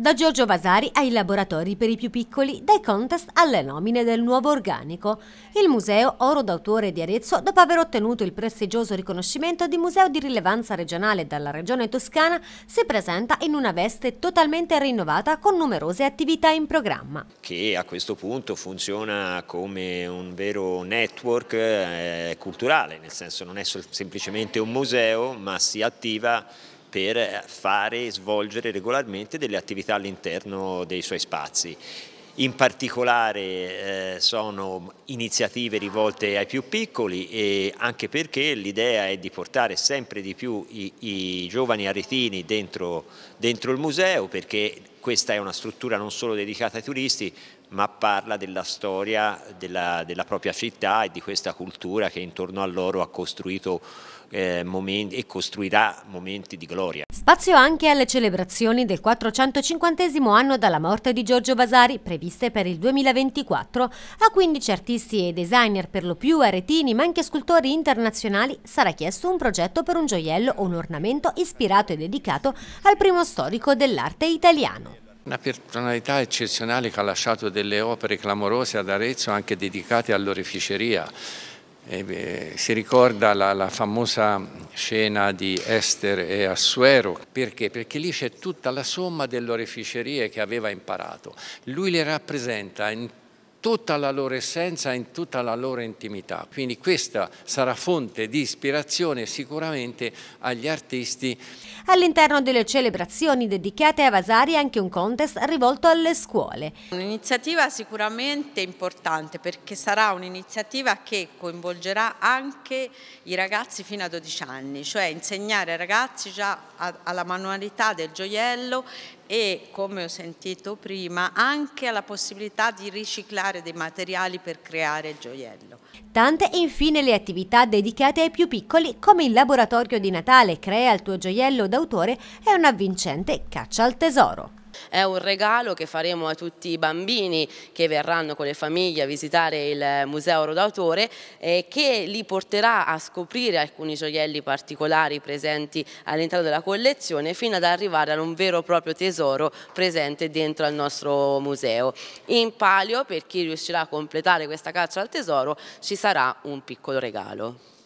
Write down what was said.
Da Giorgio Vasari ai laboratori per i più piccoli, dai contest alle nomine del nuovo organico. Il Museo Oro d'autore di Arezzo, dopo aver ottenuto il prestigioso riconoscimento di museo di rilevanza regionale dalla regione toscana, si presenta in una veste totalmente rinnovata con numerose attività in programma. Che a questo punto funziona come un vero network eh, culturale, nel senso non è semplicemente un museo ma si attiva per fare e svolgere regolarmente delle attività all'interno dei suoi spazi. In particolare eh, sono iniziative rivolte ai più piccoli e anche perché l'idea è di portare sempre di più i, i giovani aretini dentro, dentro il museo perché questa è una struttura non solo dedicata ai turisti ma parla della storia della, della, propria città e di questa cultura che intorno a loro ha costruito eh, momenti, e costruirà momenti di gloria. Spazio anche alle celebrazioni del 450 anno dalla morte di Giorgio Vasari, previste per il 2024, a 15 artisti e designer per lo più aretini ma anche scultori internazionali sarà chiesto un progetto per un gioiello o un ornamento ispirato e dedicato al primo storico dell'arte italiano. Una personalità eccezionale che ha lasciato delle opere clamorose ad Arezzo, anche dedicate all'oreficeria. Eh, si ricorda la, la, famosa scena di Esther e Assuero, perché? Perché lì c'è tutta la somma dell'oreficeria che aveva imparato. Lui le rappresenta in tutta la loro essenza in tutta la loro intimità. Quindi questa sarà fonte di ispirazione sicuramente agli artisti. All'interno delle celebrazioni dedicate a Vasari anche un contest rivolto alle scuole. Un'iniziativa sicuramente importante perché sarà un'iniziativa che coinvolgerà anche i ragazzi fino a 12 anni, cioè insegnare ai ragazzi già alla manualità del gioiello e come ho sentito prima anche alla possibilità di riciclare utilizzare dei materiali per creare il gioiello. Tante infine le attività dedicate ai più piccoli come il laboratorio di Natale Crea il tuo gioiello d'autore e un avvincente Caccia al tesoro. È un regalo che faremo a tutti i bambini che verranno con le famiglie a visitare il Museo Oro d'Autore e che li porterà a scoprire alcuni gioielli particolari presenti all'interno della collezione fino ad arrivare ad un vero e proprio tesoro presente dentro al nostro museo. In palio per chi riuscirà a completare questa caccia al tesoro ci sarà un piccolo regalo.